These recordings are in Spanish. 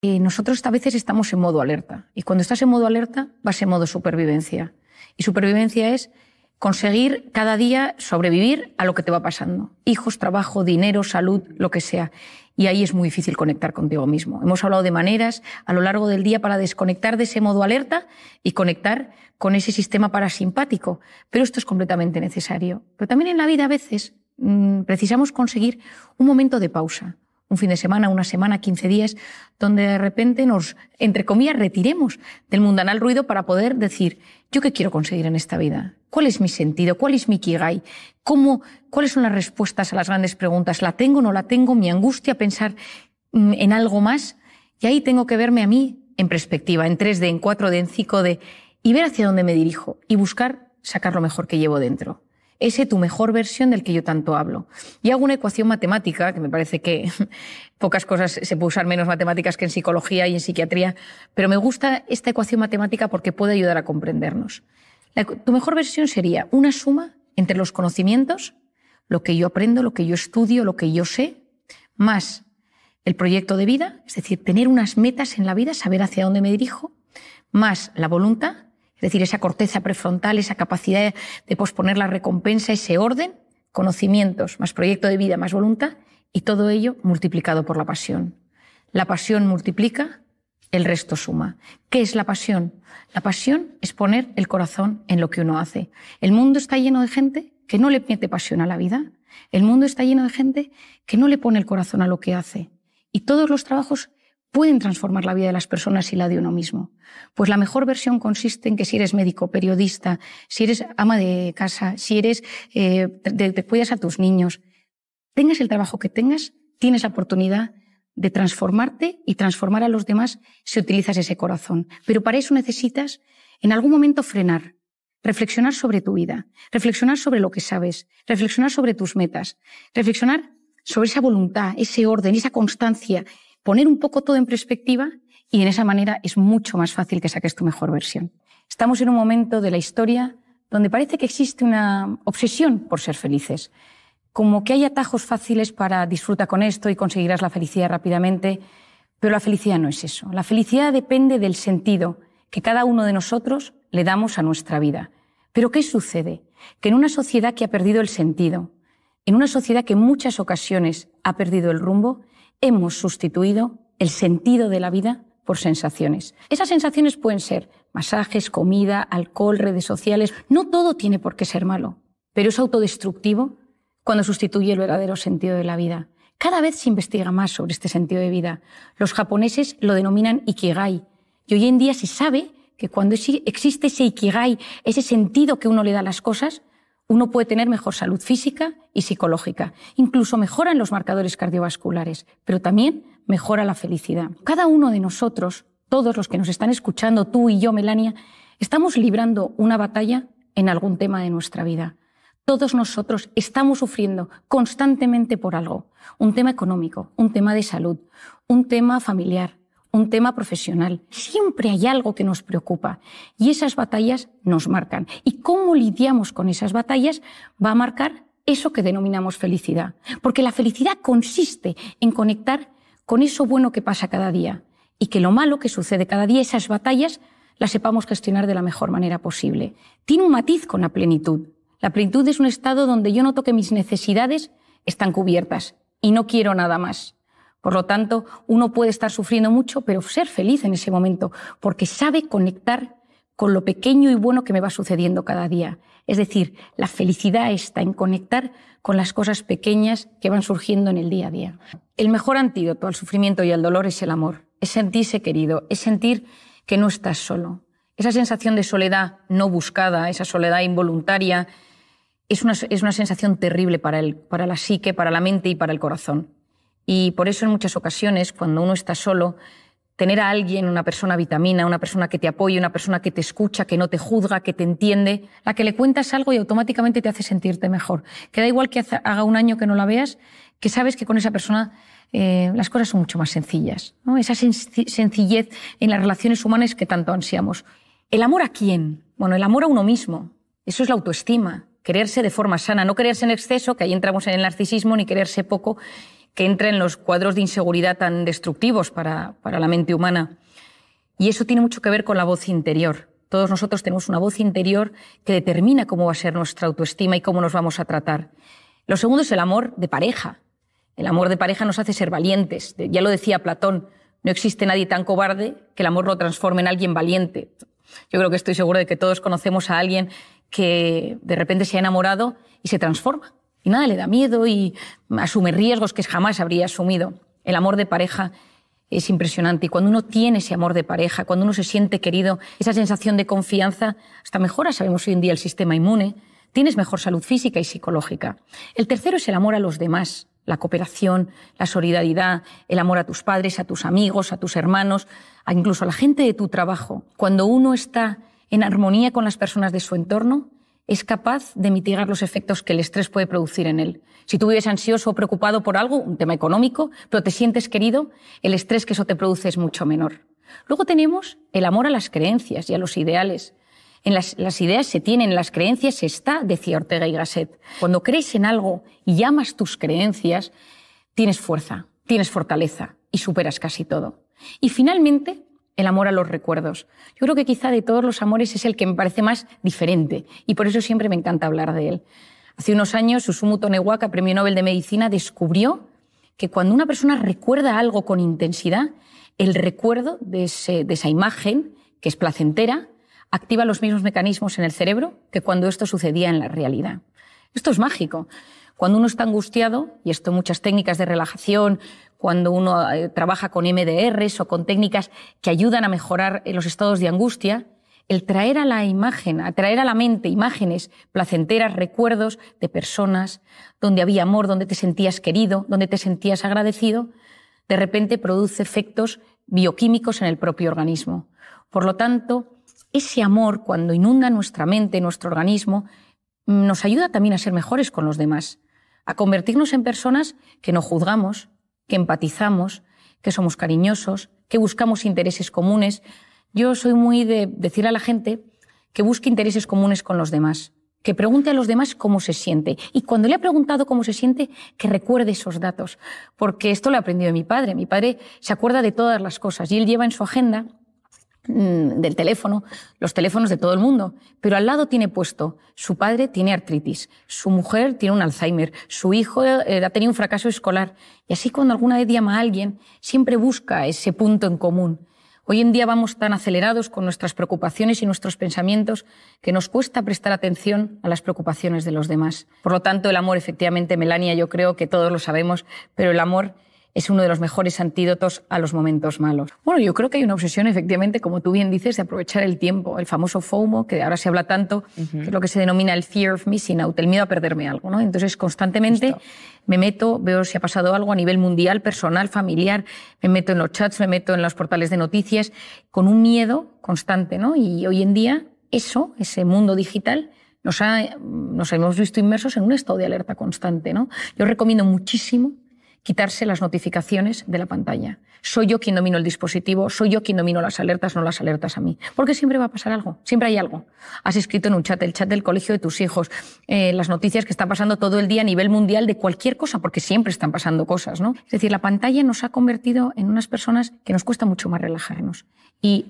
Eh, nosotros a veces estamos en modo alerta. Y cuando estás en modo alerta, vas en modo supervivencia. Y supervivencia es conseguir cada día sobrevivir a lo que te va pasando. Hijos, trabajo, dinero, salud, lo que sea. Y ahí es muy difícil conectar contigo mismo. Hemos hablado de maneras a lo largo del día para desconectar de ese modo alerta y conectar con ese sistema parasimpático. Pero esto es completamente necesario. Pero también en la vida a veces mm, precisamos conseguir un momento de pausa, un fin de semana, una semana, 15 días, donde de repente nos, entre comillas, retiremos del mundanal ruido para poder decir, ¿yo qué quiero conseguir en esta vida? ¿Cuál es mi sentido? ¿Cuál es mi kigai? ¿Cómo, ¿Cuáles son las respuestas a las grandes preguntas? ¿La tengo o no la tengo? ¿Mi angustia pensar mm, en algo más? Y ahí tengo que verme a mí en perspectiva, en 3D, en 4D, en 5D, y ver hacia dónde me dirijo y buscar sacar lo mejor que llevo dentro ese tu mejor versión del que yo tanto hablo. Y hago una ecuación matemática, que me parece que pocas cosas se puede usar menos matemáticas que en psicología y en psiquiatría, pero me gusta esta ecuación matemática porque puede ayudar a comprendernos. tu mejor versión sería una suma entre los conocimientos, lo que yo aprendo, lo que yo estudio, lo que yo sé, más el proyecto de vida, es decir, tener unas metas en la vida, saber hacia dónde me dirijo, más la voluntad, es decir, esa corteza prefrontal, esa capacidad de posponer la recompensa, ese orden, conocimientos, más proyecto de vida, más voluntad, y todo ello multiplicado por la pasión. La pasión multiplica, el resto suma. ¿Qué es la pasión? La pasión es poner el corazón en lo que uno hace. El mundo está lleno de gente que no le mete pasión a la vida. El mundo está lleno de gente que no le pone el corazón a lo que hace. Y todos los trabajos pueden transformar la vida de las personas y la de uno mismo. Pues la mejor versión consiste en que si eres médico, periodista, si eres ama de casa, si eres, eh, te, te cuidas a tus niños, tengas el trabajo que tengas, tienes la oportunidad de transformarte y transformar a los demás si utilizas ese corazón. Pero para eso necesitas en algún momento frenar, reflexionar sobre tu vida, reflexionar sobre lo que sabes, reflexionar sobre tus metas, reflexionar sobre esa voluntad, ese orden, esa constancia, poner un poco todo en perspectiva y en esa manera es mucho más fácil que saques tu mejor versión. Estamos en un momento de la historia donde parece que existe una obsesión por ser felices, como que hay atajos fáciles para disfruta con esto y conseguirás la felicidad rápidamente, pero la felicidad no es eso. La felicidad depende del sentido que cada uno de nosotros le damos a nuestra vida. Pero ¿qué sucede? Que en una sociedad que ha perdido el sentido, en una sociedad que en muchas ocasiones ha perdido el rumbo, hemos sustituido el sentido de la vida por sensaciones. Esas sensaciones pueden ser masajes, comida, alcohol, redes sociales. No todo tiene por qué ser malo, pero es autodestructivo cuando sustituye el verdadero sentido de la vida. Cada vez se investiga más sobre este sentido de vida. Los japoneses lo denominan ikigai. Y hoy en día se sabe que cuando existe ese ikigai, ese sentido que uno le da a las cosas, uno puede tener mejor salud física y psicológica. Incluso mejoran los marcadores cardiovasculares, pero también mejora la felicidad. Cada uno de nosotros, todos los que nos están escuchando, tú y yo, Melania, estamos librando una batalla en algún tema de nuestra vida. Todos nosotros estamos sufriendo constantemente por algo. Un tema económico, un tema de salud, un tema familiar, un tema profesional. Siempre hay algo que nos preocupa y esas batallas nos marcan. Y cómo lidiamos con esas batallas va a marcar eso que denominamos felicidad. Porque la felicidad consiste en conectar con eso bueno que pasa cada día y que lo malo que sucede cada día, esas batallas, las sepamos gestionar de la mejor manera posible. Tiene un matiz con la plenitud. La plenitud es un estado donde yo noto que mis necesidades están cubiertas y no quiero nada más. Por lo tanto, uno puede estar sufriendo mucho, pero ser feliz en ese momento, porque sabe conectar con lo pequeño y bueno que me va sucediendo cada día. Es decir, la felicidad está en conectar con las cosas pequeñas que van surgiendo en el día a día. El mejor antídoto al sufrimiento y al dolor es el amor, es sentirse querido, es sentir que no estás solo. Esa sensación de soledad no buscada, esa soledad involuntaria, es una, sensación terrible para, el, para la psique, para la mente y para el corazón. Y por eso en muchas ocasiones, cuando uno está solo, tener a alguien, una persona vitamina, una persona que te apoye, una persona que te escucha, que no te juzga, que te entiende, la que le cuentas algo y automáticamente te hace sentirte mejor. Que da igual que haga un año que no la veas, que sabes que con esa persona eh, las cosas son mucho más sencillas. Esa sencillez en las relaciones humanas que tanto ansiamos. ¿El amor a quién? Bueno, el amor a uno mismo. Eso es la autoestima. Quererse de forma sana, no quererse en exceso, que ahí entramos en el narcisismo, ni quererse poco que entra en los cuadros de inseguridad tan destructivos para, para la mente humana. Y eso tiene mucho que ver con la voz interior. Todos nosotros tenemos una voz interior que determina cómo va a ser nuestra autoestima y cómo nos vamos a tratar. Lo segundo es el amor de pareja. El amor de pareja nos hace ser valientes. Ya lo decía Platón, no existe nadie tan cobarde que el amor lo transforme en alguien valiente. Yo creo que estoy seguro de que todos conocemos a alguien que de repente se ha enamorado y se transforma. Y nada, le da miedo y asume riesgos que jamás habría asumido. El amor de pareja es impresionante y cuando uno tiene ese amor de pareja, cuando uno se siente querido, esa sensación de confianza, hasta mejora, sabemos hoy en día, el sistema inmune, tienes mejor salud física y psicológica. El tercero es el amor a los demás, la cooperación, la solidaridad, el amor a tus padres, a tus amigos, a tus hermanos, a incluso a la gente de tu trabajo. Cuando uno está en armonía con las personas de su entorno, es capaz de mitigar los efectos que el estrés puede producir en él. Si tú vives ansioso o preocupado por algo, un tema económico, pero te sientes querido, el estrés que eso te produce es mucho menor. Luego tenemos el amor a las creencias y a los ideales. En las, ideas se tienen, en las creencias se está, decía Ortega y Gasset. Cuando crees en algo y amas tus creencias, tienes fuerza, tienes fortaleza y superas casi todo. Y finalmente, el amor a los recuerdos. Yo creo que quizá de todos los amores es el que me parece más diferente y por eso siempre me encanta hablar de él. Hace unos años, Susumu Tonewaka, premio Nobel de Medicina, descubrió que cuando una persona recuerda algo con intensidad, el recuerdo de esa imagen, que es placentera, activa los mismos mecanismos en el cerebro que cuando esto sucedía en la realidad. Esto es mágico. Cuando uno está angustiado, y esto muchas técnicas de relajación, cuando uno eh, trabaja con MDRs o con técnicas que ayudan a mejorar eh, los estados de angustia, el traer a la imagen, a traer a la mente imágenes placenteras, recuerdos de personas donde había amor, donde te sentías querido, donde te sentías agradecido, de repente produce efectos bioquímicos en el propio organismo. Por lo tanto, ese amor, cuando inunda nuestra mente, nuestro organismo, mm, nos ayuda también a ser mejores con los demás a convertirnos en personas que no juzgamos, que empatizamos, que somos cariñosos, que buscamos intereses comunes. Yo soy muy de decir a la gente que busque intereses comunes con los demás, que pregunte a los demás cómo se siente. Y cuando le ha preguntado cómo se siente, que recuerde esos datos, porque esto lo he aprendido de mi padre. Mi padre se acuerda de todas las cosas y él lleva en su agenda Mm, del teléfono, los teléfonos de todo el mundo, pero al lado tiene puesto, su padre tiene artritis, su mujer tiene un Alzheimer, su hijo eh, ha tenido un fracaso escolar. Y así cuando alguna vez llama a alguien, siempre busca ese punto en común. Hoy en día vamos tan acelerados con nuestras preocupaciones y nuestros pensamientos que nos cuesta prestar atención a las preocupaciones de los demás. Por lo tanto, el amor, efectivamente, Melania, yo creo que todos lo sabemos, pero el amor es uno de los mejores antídotos a los momentos malos. Bueno, yo creo que hay una obsesión, efectivamente, como tú bien dices, de aprovechar el tiempo, el famoso FOMO, que ahora se habla tanto, que es lo que se denomina el fear of missing out, el miedo a perderme algo. ¿no? Entonces, constantemente me meto, veo si ha pasado algo a nivel mundial, personal, familiar, me meto en los chats, me meto en los portales de noticias, con un miedo constante. ¿no? Y hoy en día, eso, ese mundo digital, nos, ha, nos hemos visto inmersos en un estado de alerta constante. ¿no? Yo recomiendo muchísimo quitarse las notificaciones de la pantalla. Soy yo quien domino el dispositivo, soy yo quien domino las alertas, no las alertas a mí. Porque siempre va a pasar algo, siempre hay algo. Has escrito en un chat, el chat del colegio de tus hijos, eh, las noticias que están pasando todo el día a nivel mundial de cualquier cosa, porque siempre están pasando cosas, ¿no? Es decir, la pantalla nos ha convertido en unas personas que nos cuesta mucho más relajarnos y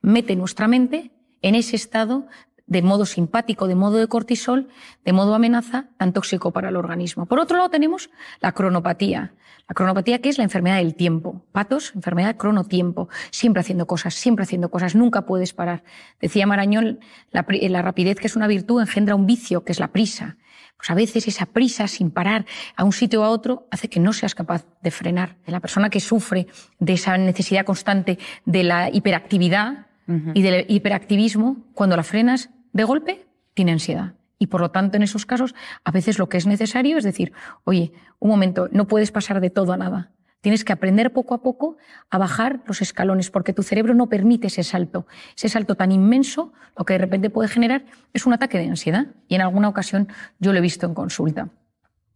mete nuestra mente en ese estado de modo simpático, de modo de cortisol, de modo amenaza, tan tóxico para el organismo. Por otro lado tenemos la cronopatía. La cronopatía que es la enfermedad del tiempo. Patos, enfermedad crono-tiempo. Siempre haciendo cosas, siempre haciendo cosas, nunca puedes parar. Decía Marañón, la, rapidez que es una virtud engendra un vicio que es la prisa. Pues a veces esa prisa sin parar a un sitio o a otro hace que no seas capaz de frenar. La persona que sufre de esa necesidad constante de la hiperactividad y del hiperactivismo, cuando la frenas, de golpe tiene ansiedad. Y por lo tanto, en esos casos, a veces lo que es necesario es decir, oye, un momento, no puedes pasar de todo a nada. Tienes que aprender poco a poco a bajar los escalones, porque tu cerebro no permite ese salto. Ese salto tan inmenso, lo que de repente puede generar es un ataque de ansiedad. Y en alguna ocasión yo lo he visto en consulta.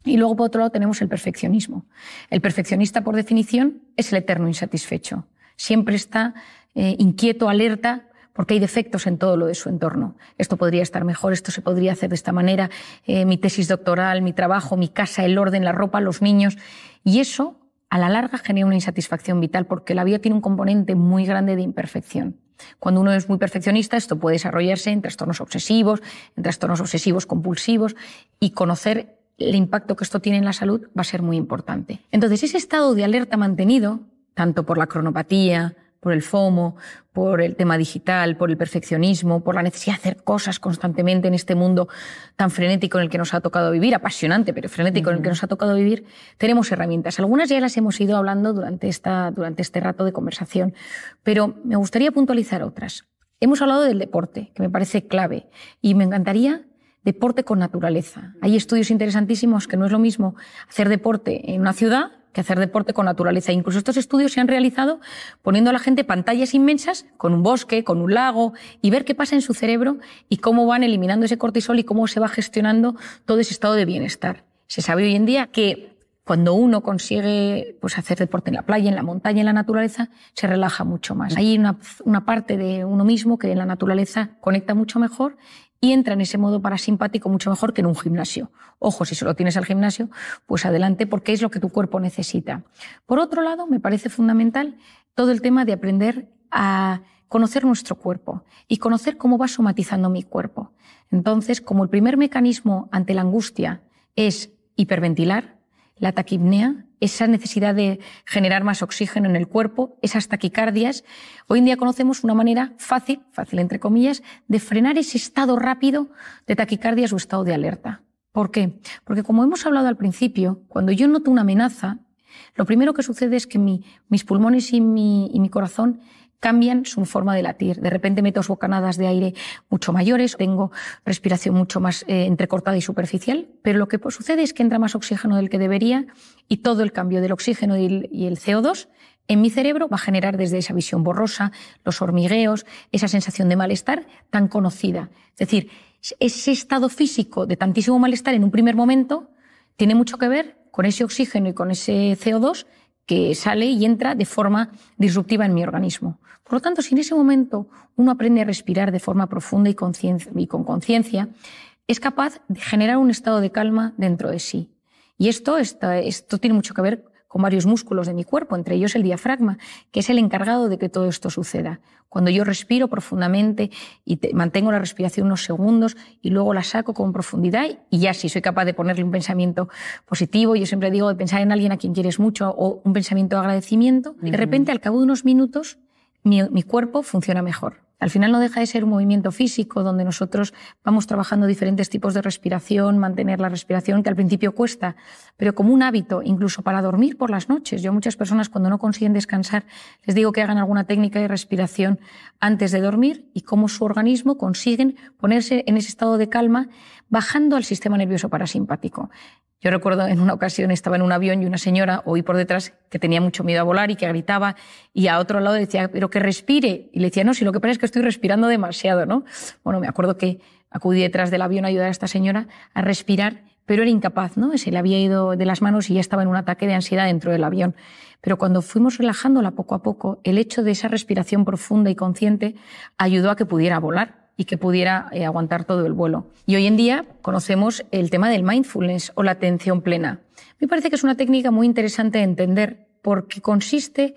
Y luego, por otro lado, tenemos el perfeccionismo. El perfeccionista, por definición, es el eterno insatisfecho. Siempre está eh, inquieto, alerta porque hay defectos en todo lo de su entorno. Esto podría estar mejor, esto se podría hacer de esta manera, eh, mi tesis doctoral, mi trabajo, mi casa, el orden, la ropa, los niños. Y eso, a la larga, genera una insatisfacción vital, porque la vida tiene un componente muy grande de imperfección. Cuando uno es muy perfeccionista, esto puede desarrollarse en trastornos obsesivos, en trastornos obsesivos compulsivos, y conocer el impacto que esto tiene en la salud va a ser muy importante. Entonces, ese estado de alerta mantenido, tanto por la cronopatía, por el FOMO, por el tema digital, por el perfeccionismo, por la necesidad de hacer cosas constantemente en este mundo tan frenético en el que nos ha tocado vivir, apasionante, pero frenético en el que nos ha tocado vivir, tenemos herramientas. Algunas ya las hemos ido hablando durante, esta, durante este rato de conversación, pero me gustaría puntualizar otras. Hemos hablado del deporte, que me parece clave, y me encantaría deporte con naturaleza. Hay estudios interesantísimos que no es lo mismo hacer deporte en una ciudad que hacer deporte con naturaleza. Incluso estos estudios se han realizado poniendo a la gente pantallas inmensas con un bosque, con un lago, y ver qué pasa en su cerebro y cómo van eliminando ese cortisol y cómo se va gestionando todo ese estado de bienestar. Se sabe hoy en día que cuando uno consigue pues, hacer deporte en la playa, en la montaña, en la naturaleza, se relaja mucho más. Hay una, una parte de uno mismo que en la naturaleza conecta mucho mejor y entra en ese modo parasimpático mucho mejor que en un gimnasio. Ojo, si solo tienes al gimnasio, pues adelante porque es lo que tu cuerpo necesita. Por otro lado, me parece fundamental todo el tema de aprender a conocer nuestro cuerpo y conocer cómo va somatizando mi cuerpo. Entonces, como el primer mecanismo ante la angustia es hiperventilar, la taquipnea esa necesidad de generar más oxígeno en el cuerpo, esas taquicardias. Hoy en día conocemos una manera fácil, fácil entre comillas, de frenar ese estado rápido de taquicardias o estado de alerta. ¿Por qué? Porque como hemos hablado al principio, cuando yo noto una amenaza, lo primero que sucede es que mis pulmones y mi corazón cambian su forma de latir. De repente meto bocanadas de aire mucho mayores, tengo respiración mucho más eh, entrecortada y superficial, pero lo que sucede es que entra más oxígeno del que debería y todo el cambio del oxígeno y el CO2 en mi cerebro va a generar desde esa visión borrosa, los hormigueos, esa sensación de malestar tan conocida. Es decir, ese estado físico de tantísimo malestar en un primer momento tiene mucho que ver con ese oxígeno y con ese CO2 que sale y entra de forma disruptiva en mi organismo. Por lo tanto, si en ese momento uno aprende a respirar de forma profunda y, con conciencia, es capaz de generar un estado de calma dentro de sí. Y esto, esto, tiene mucho que ver con varios músculos de mi cuerpo, entre ellos el diafragma, que es el encargado de que todo esto suceda. Cuando yo respiro profundamente y mantengo la respiración unos segundos y luego la saco con profundidad y ya si soy capaz de ponerle un pensamiento positivo, yo siempre digo de pensar en alguien a quien quieres mucho o un pensamiento de agradecimiento, de repente al cabo de unos minutos mi, cuerpo funciona mejor. Al final no deja de ser un movimiento físico donde nosotros vamos trabajando diferentes tipos de respiración, mantener la respiración, que al principio cuesta, pero como un hábito, incluso para dormir por las noches. Yo a muchas personas cuando no consiguen descansar les digo que hagan alguna técnica de respiración antes de dormir y cómo su organismo consiguen ponerse en ese estado de calma bajando al sistema nervioso parasimpático. Yo recuerdo en una ocasión estaba en un avión y una señora oí por detrás que tenía mucho miedo a volar y que gritaba y a otro lado decía, pero que respire. Y le decía, no, si lo que pasa es que estoy respirando demasiado, ¿no? Bueno, me acuerdo que acudí detrás del avión a ayudar a esta señora a respirar, pero era incapaz, ¿no? Se le había ido de las manos y ya estaba en un ataque de ansiedad dentro del avión. Pero cuando fuimos relajándola poco a poco, el hecho de esa respiración profunda y consciente ayudó a que pudiera volar y que pudiera eh, aguantar todo el vuelo. Y hoy en día conocemos el tema del mindfulness o la atención plena. Me parece que es una técnica muy interesante de entender porque consiste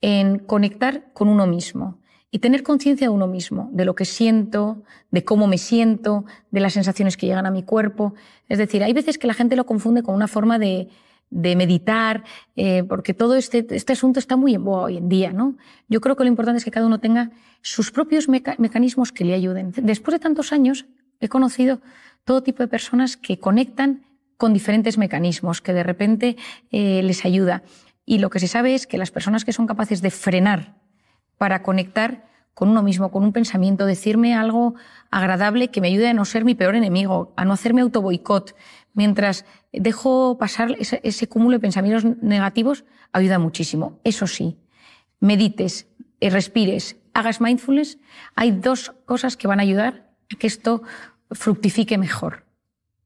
en conectar con uno mismo y tener conciencia de uno mismo, de lo que siento, de cómo me siento, de las sensaciones que llegan a mi cuerpo. Es decir, hay veces que la gente lo confunde con una forma de de meditar, eh, porque todo este, este, asunto está muy en hoy en día. ¿no? Yo creo que lo importante es que cada uno tenga sus propios mecanismos que le ayuden. Después de tantos años, he conocido todo tipo de personas que conectan con diferentes mecanismos, que de repente eh, les ayuda. Y lo que se sabe es que las personas que son capaces de frenar para conectar con uno mismo, con un pensamiento, decirme algo agradable que me ayude a no ser mi peor enemigo, a no hacerme boicot, mientras dejo pasar ese, cúmulo de pensamientos negativos, ayuda muchísimo. Eso sí, medites, eh, respires, hagas mindfulness, hay dos cosas que van a ayudar a que esto fructifique mejor.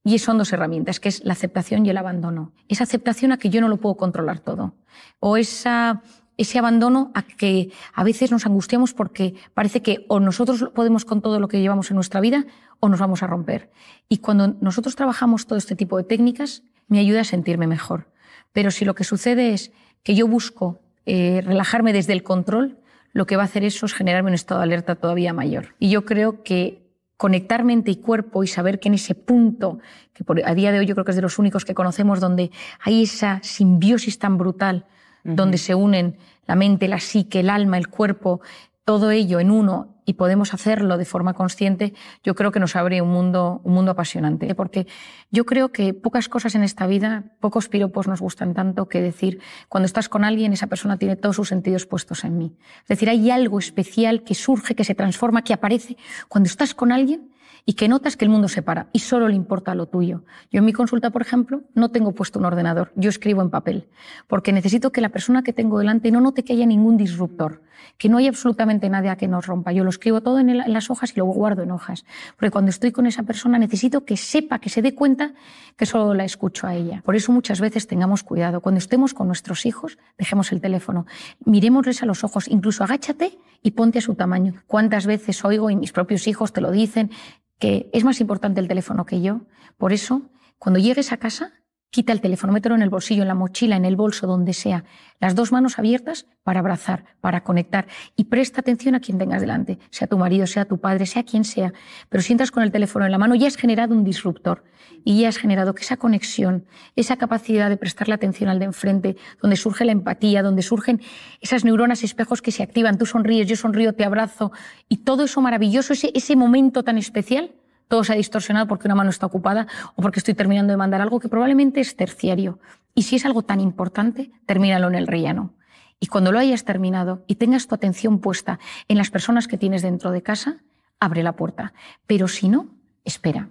Y son dos herramientas, que es la aceptación y el abandono. Esa aceptación a que yo no lo puedo controlar todo. O esa ese abandono a que a veces nos angustiamos porque parece que o nosotros podemos con todo lo que llevamos en nuestra vida o nos vamos a romper. Y cuando nosotros trabajamos todo este tipo de técnicas, me ayuda a sentirme mejor. Pero si lo que sucede es que yo busco eh, relajarme desde el control, lo que va a hacer eso es generarme un estado de alerta todavía mayor. Y yo creo que conectar mente y cuerpo y saber que en ese punto, que a día de hoy yo creo que es de los únicos que conocemos donde hay esa simbiosis tan brutal donde se unen la mente, la psique, el alma, el cuerpo, todo ello en uno y podemos hacerlo de forma consciente, yo creo que nos abre un mundo, un mundo apasionante. Porque yo creo que pocas cosas en esta vida, pocos piropos nos gustan tanto que decir, cuando estás con alguien, esa persona tiene todos sus sentidos puestos en mí. Es decir, hay algo especial que surge, que se transforma, que aparece cuando estás con alguien y que notas que el mundo se para y solo le importa lo tuyo. Yo en mi consulta, por ejemplo, no tengo puesto un ordenador, yo escribo en papel, porque necesito que la persona que tengo delante no note que haya ningún disruptor, que no haya absolutamente nadie a que nos rompa. Yo lo escribo todo en, en las hojas y lo guardo en hojas, porque cuando estoy con esa persona necesito que sepa, que se dé cuenta que solo la escucho a ella. Por eso muchas veces tengamos cuidado. Cuando estemos con nuestros hijos, dejemos el teléfono, miremosles a los ojos, incluso agáchate y ponte a su tamaño. ¿Cuántas veces oigo y mis propios hijos te lo dicen? que es más importante el teléfono que yo. Por eso, cuando llegues a casa, Quita el telefonómetro en el bolsillo, en la mochila, en el bolso, donde sea. Las dos manos abiertas para abrazar, para conectar. Y presta atención a quien tengas delante, sea tu marido, sea tu padre, sea quien sea. Pero si entras con el teléfono en la mano, ya has generado un disruptor. Y ya has generado que esa conexión, esa capacidad de prestarle atención al de enfrente, donde surge la empatía, donde surgen esas neuronas espejos que se activan. Tú sonríes, yo sonrío, te abrazo. Y todo eso maravilloso, ese, ese momento tan especial, todo se ha distorsionado porque una mano está ocupada o porque estoy terminando de mandar algo que probablemente es terciario. Y si es algo tan importante, termínalo en el rellano. Y cuando lo hayas terminado y tengas tu atención puesta en las personas que tienes dentro de casa, abre la puerta. Pero si no, espera.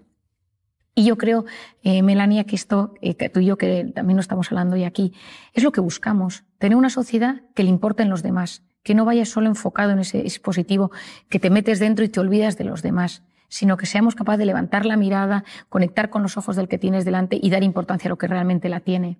Y yo creo, eh, Melania, que esto, eh, tú y yo que también lo estamos hablando hoy aquí, es lo que buscamos, tener una sociedad que le importen los demás, que no vaya solo enfocado en ese dispositivo, que te metes dentro y te olvidas de los demás sino que seamos capaces de levantar la mirada, conectar con los ojos del que tienes delante y dar importancia a lo que realmente la tiene.